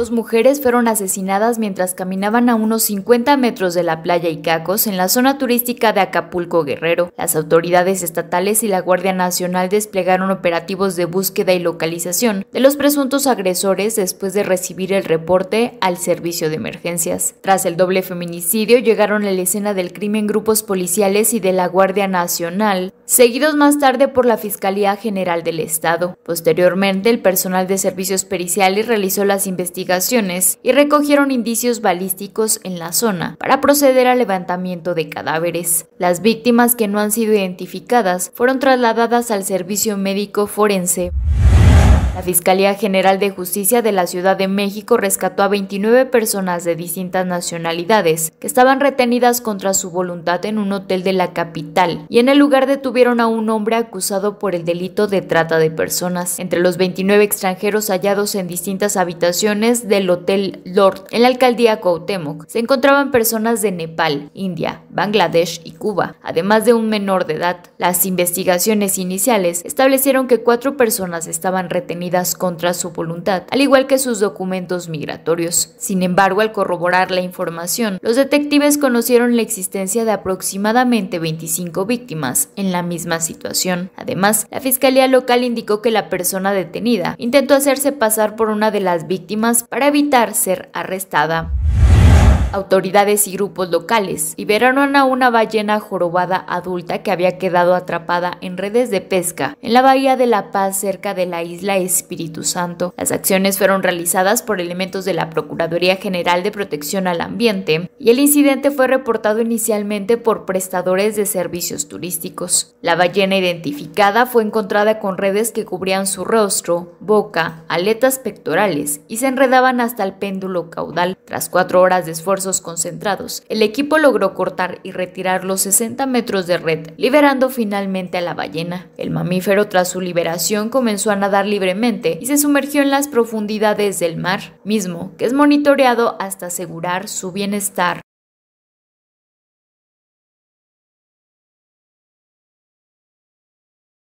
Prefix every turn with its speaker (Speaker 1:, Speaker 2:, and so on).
Speaker 1: Dos mujeres fueron asesinadas mientras caminaban a unos 50 metros de la playa Icacos en la zona turística de Acapulco Guerrero. Las autoridades estatales y la Guardia Nacional desplegaron operativos de búsqueda y localización de los presuntos agresores después de recibir el reporte al servicio de emergencias. Tras el doble feminicidio llegaron a la escena del crimen grupos policiales y de la Guardia Nacional, seguidos más tarde por la Fiscalía General del Estado. Posteriormente, el personal de servicios periciales realizó las investigaciones investigaciones y recogieron indicios balísticos en la zona para proceder al levantamiento de cadáveres. Las víctimas que no han sido identificadas fueron trasladadas al servicio médico forense. La Fiscalía General de Justicia de la Ciudad de México rescató a 29 personas de distintas nacionalidades que estaban retenidas contra su voluntad en un hotel de la capital y en el lugar detuvieron a un hombre acusado por el delito de trata de personas. Entre los 29 extranjeros hallados en distintas habitaciones del Hotel Lord en la alcaldía Cuauhtémoc se encontraban personas de Nepal, India, Bangladesh y Cuba, además de un menor de edad. Las investigaciones iniciales establecieron que cuatro personas estaban retenidas contra su voluntad, al igual que sus documentos migratorios. Sin embargo, al corroborar la información, los detectives conocieron la existencia de aproximadamente 25 víctimas en la misma situación. Además, la Fiscalía Local indicó que la persona detenida intentó hacerse pasar por una de las víctimas para evitar ser arrestada. Autoridades y grupos locales liberaron a una ballena jorobada adulta que había quedado atrapada en redes de pesca en la bahía de La Paz cerca de la isla Espíritu Santo. Las acciones fueron realizadas por elementos de la Procuraduría General de Protección al Ambiente y el incidente fue reportado inicialmente por prestadores de servicios turísticos. La ballena identificada fue encontrada con redes que cubrían su rostro, boca, aletas pectorales y se enredaban hasta el péndulo caudal. Tras cuatro horas de esfuerzo concentrados, el equipo logró cortar y retirar los 60 metros de red, liberando finalmente a la ballena. El mamífero tras su liberación comenzó a nadar libremente y se sumergió en las profundidades del mar, mismo que es monitoreado hasta asegurar su bienestar.